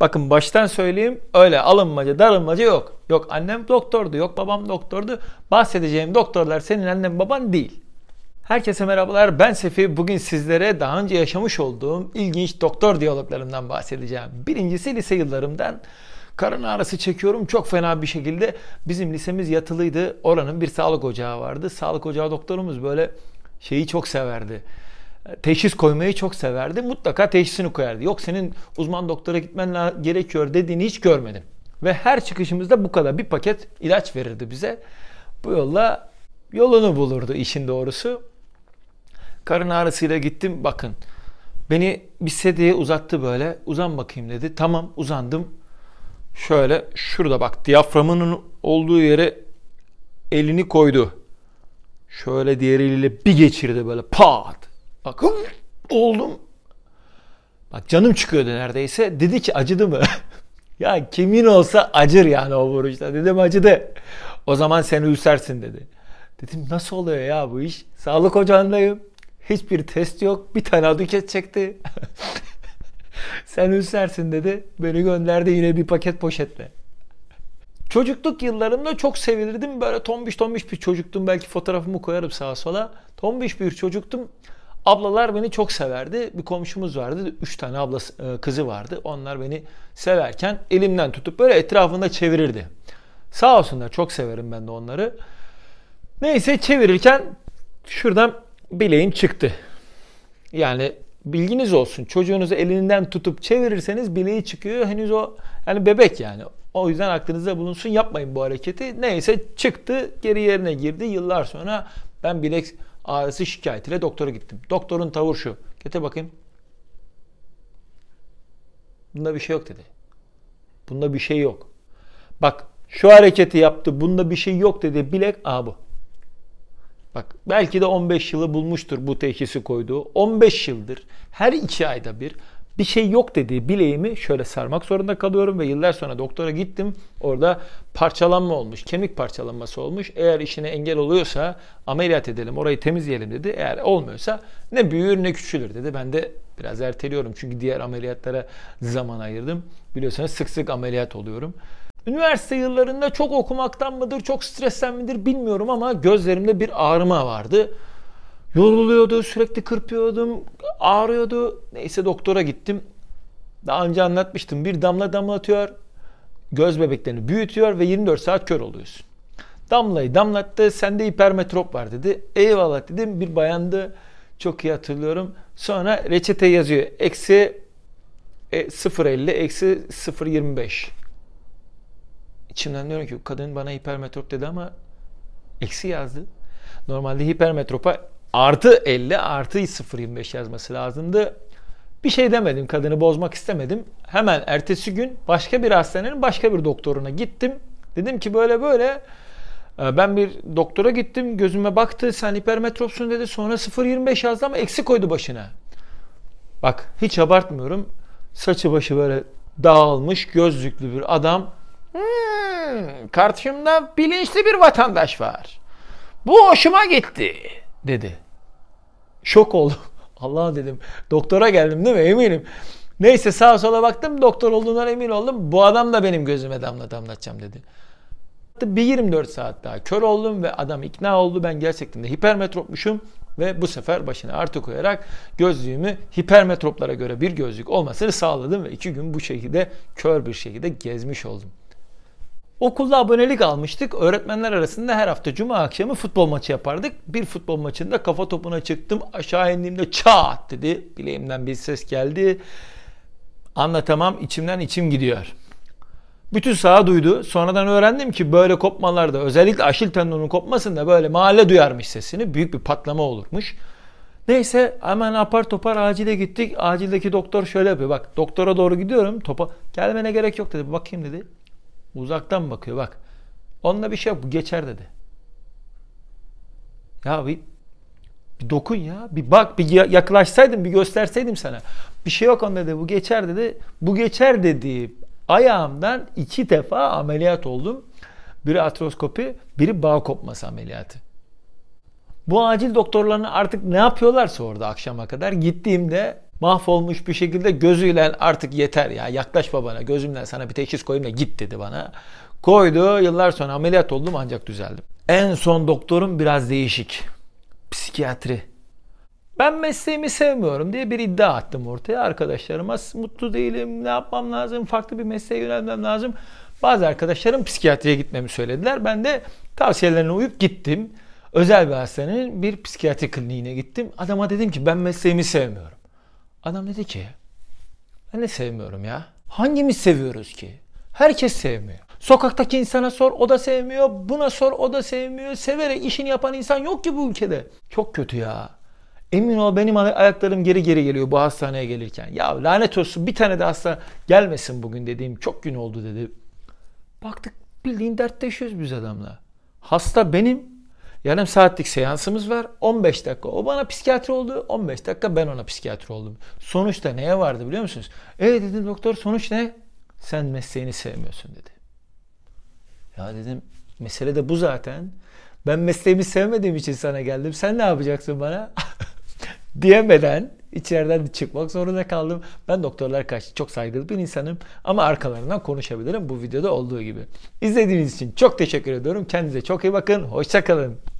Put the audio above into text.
Bakın baştan söyleyeyim öyle alınmaca darılmaca yok. Yok annem doktordu, yok babam doktordu. Bahsedeceğim doktorlar senin annen baban değil. Herkese merhabalar ben Sefi. Bugün sizlere daha önce yaşamış olduğum ilginç doktor diyaloglarımdan bahsedeceğim. Birincisi lise yıllarımdan. Karın ağrısı çekiyorum çok fena bir şekilde. Bizim lisemiz yatılıydı. Oranın bir sağlık ocağı vardı. Sağlık ocağı doktorumuz böyle şeyi çok severdi teşhis koymayı çok severdi. Mutlaka teşhisini koyardı. Yok senin uzman doktora gitmen gerekiyor dediğini hiç görmedim. Ve her çıkışımızda bu kadar bir paket ilaç verirdi bize. Bu yolla yolunu bulurdu işin doğrusu. Karın ağrısıyla gittim bakın. Beni bir sedyeye uzattı böyle. Uzan bakayım dedi. Tamam uzandım. Şöyle şurada bak diyaframının olduğu yere elini koydu. Şöyle diğer eliyle bir geçirdi böyle pat. Bakın oğlum. Bak canım çıkıyordu neredeyse. Dedi ki acıdı mı? ya kimin olsa acır yani o vuruşta. Dedim acıdı. O zaman sen ülsersin dedi. Dedim nasıl oluyor ya bu iş? Sağlık ocağındayım. Hiçbir test yok. Bir tane aduket çekti. sen ülsersin dedi. Beni gönderdi yine bir paket poşetle. Çocukluk yıllarımda çok sevilirdim. Böyle tombiş tombiş bir çocuktum. Belki fotoğrafımı koyarım sağa sola. Tombiş bir çocuktum. Ablalar beni çok severdi. Bir komşumuz vardı. Üç tane ablası, e, kızı vardı. Onlar beni severken elimden tutup böyle etrafında çevirirdi. Sağ olsunlar çok severim ben de onları. Neyse çevirirken şuradan bileğim çıktı. Yani bilginiz olsun çocuğunuzu elinden tutup çevirirseniz bileği çıkıyor. Henüz o yani bebek yani. O yüzden aklınızda bulunsun yapmayın bu hareketi. Neyse çıktı geri yerine girdi. Yıllar sonra ben bilek ağrısı şikayetiyle doktora gittim. Doktorun tavır şu. gete bakayım. Bunda bir şey yok dedi. Bunda bir şey yok. Bak şu hareketi yaptı. Bunda bir şey yok dedi. Bilek a bu. Bak belki de 15 yılı bulmuştur bu teşhisi koyduğu. 15 yıldır her iki ayda bir bir şey yok dediği bileğimi şöyle sarmak zorunda kalıyorum ve yıllar sonra doktora gittim. Orada parçalanma olmuş, kemik parçalanması olmuş. Eğer işine engel oluyorsa ameliyat edelim, orayı temizleyelim dedi. Eğer olmuyorsa ne büyür ne küçülür dedi. Ben de biraz erteliyorum çünkü diğer ameliyatlara zaman ayırdım. Biliyorsunuz sık sık ameliyat oluyorum. Üniversite yıllarında çok okumaktan mıdır, çok stresten midir bilmiyorum ama gözlerimde bir ağrıma vardı. Yoruluyordu, sürekli kırpıyordum, ağrıyordu. Neyse doktora gittim. Daha önce anlatmıştım. Bir damla damlatıyor. Göz bebeklerini büyütüyor ve 24 saat kör oluyorsun. Damlayı damlattı. Sende hipermetrop var dedi. Eyvallah dedim. Bir bayandı. Çok iyi hatırlıyorum. Sonra reçete yazıyor. Eksi e, 0.50 eksi 0.25. İçimden diyorum ki kadın bana hipermetrop dedi ama eksi yazdı. Normalde hipermetropa artı 50 artı 0.25 yazması lazımdı. Bir şey demedim kadını bozmak istemedim. Hemen ertesi gün başka bir hastanenin başka bir doktoruna gittim. Dedim ki böyle böyle e, ben bir doktora gittim gözüme baktı sen hipermetropsun dedi sonra 0.25 yazdı ama eksi koydu başına. Bak hiç abartmıyorum saçı başı böyle dağılmış gözlüklü bir adam. Hmm, karşımda bilinçli bir vatandaş var. Bu hoşuma gitti dedi. Şok oldum. Allah dedim doktora geldim değil mi eminim. Neyse sağa sola baktım doktor olduğundan emin oldum. Bu adam da benim gözüme damla damlatacağım dedi. Bir 24 saat daha kör oldum ve adam ikna oldu. Ben gerçekten de hipermetropmuşum ve bu sefer başına artı koyarak gözlüğümü hipermetroplara göre bir gözlük olmasını sağladım ve iki gün bu şekilde kör bir şekilde gezmiş oldum. Okulda abonelik almıştık. Öğretmenler arasında her hafta cuma akşamı futbol maçı yapardık. Bir futbol maçında kafa topuna çıktım. Aşağı indiğimde çat dedi. Bileğimden bir ses geldi. Anlatamam içimden içim gidiyor. Bütün saha duydu. Sonradan öğrendim ki böyle kopmalarda özellikle aşil tendonun kopmasında böyle mahalle duyarmış sesini. Büyük bir patlama olurmuş. Neyse hemen apar topar acile gittik. Acildeki doktor şöyle yapıyor. Bak doktora doğru gidiyorum. Topa gelmene gerek yok dedi. Bakayım dedi. Uzaktan bakıyor bak. Onunla bir şey yok. Geçer dedi. Ya bir, bir dokun ya. Bir bak. Bir yaklaşsaydım. Bir gösterseydim sana. Bir şey yok onda dedi. Bu geçer dedi. Bu geçer dedi. Ayağımdan iki defa ameliyat oldum. Biri atroskopi, biri bağ kopması ameliyatı. Bu acil doktorlarını artık ne yapıyorlarsa orada akşama kadar gittiğimde mahvolmuş bir şekilde gözüyle artık yeter ya yaklaşma bana gözümle sana bir teşhis koyayım da git dedi bana. Koydu yıllar sonra ameliyat oldum ancak düzeldim. En son doktorum biraz değişik. Psikiyatri. Ben mesleğimi sevmiyorum diye bir iddia attım ortaya arkadaşlarıma. Mutlu değilim, ne yapmam lazım, farklı bir mesleğe yönelmem lazım. Bazı arkadaşlarım psikiyatriye gitmemi söylediler. Ben de tavsiyelerine uyup gittim. Özel bir hastanenin bir psikiyatri kliniğine gittim. Adama dedim ki ben mesleğimi sevmiyorum. Adam dedi ki ben de sevmiyorum ya. Hangimiz seviyoruz ki? Herkes sevmiyor. Sokaktaki insana sor o da sevmiyor. Buna sor o da sevmiyor. Severek işini yapan insan yok ki bu ülkede. Çok kötü ya. Emin ol benim ayaklarım geri geri geliyor bu hastaneye gelirken. Ya lanet olsun bir tane de hasta gelmesin bugün dediğim çok gün oldu dedi. Baktık bildiğin dertleşiyoruz biz adamla. Hasta benim Yarım saatlik seansımız var. 15 dakika o bana psikiyatri oldu. 15 dakika ben ona psikiyatri oldum. Sonuçta neye vardı biliyor musunuz? E dedim doktor sonuç ne? Sen mesleğini sevmiyorsun dedi. Ya dedim mesele de bu zaten. Ben mesleğimi sevmediğim için sana geldim. Sen ne yapacaksın bana? Diyemeden içeriden çıkmak zorunda kaldım. Ben doktorlar karşı çok saygılı bir insanım ama arkalarından konuşabilirim bu videoda olduğu gibi. İzlediğiniz için çok teşekkür ediyorum. Kendinize çok iyi bakın. Hoşçakalın.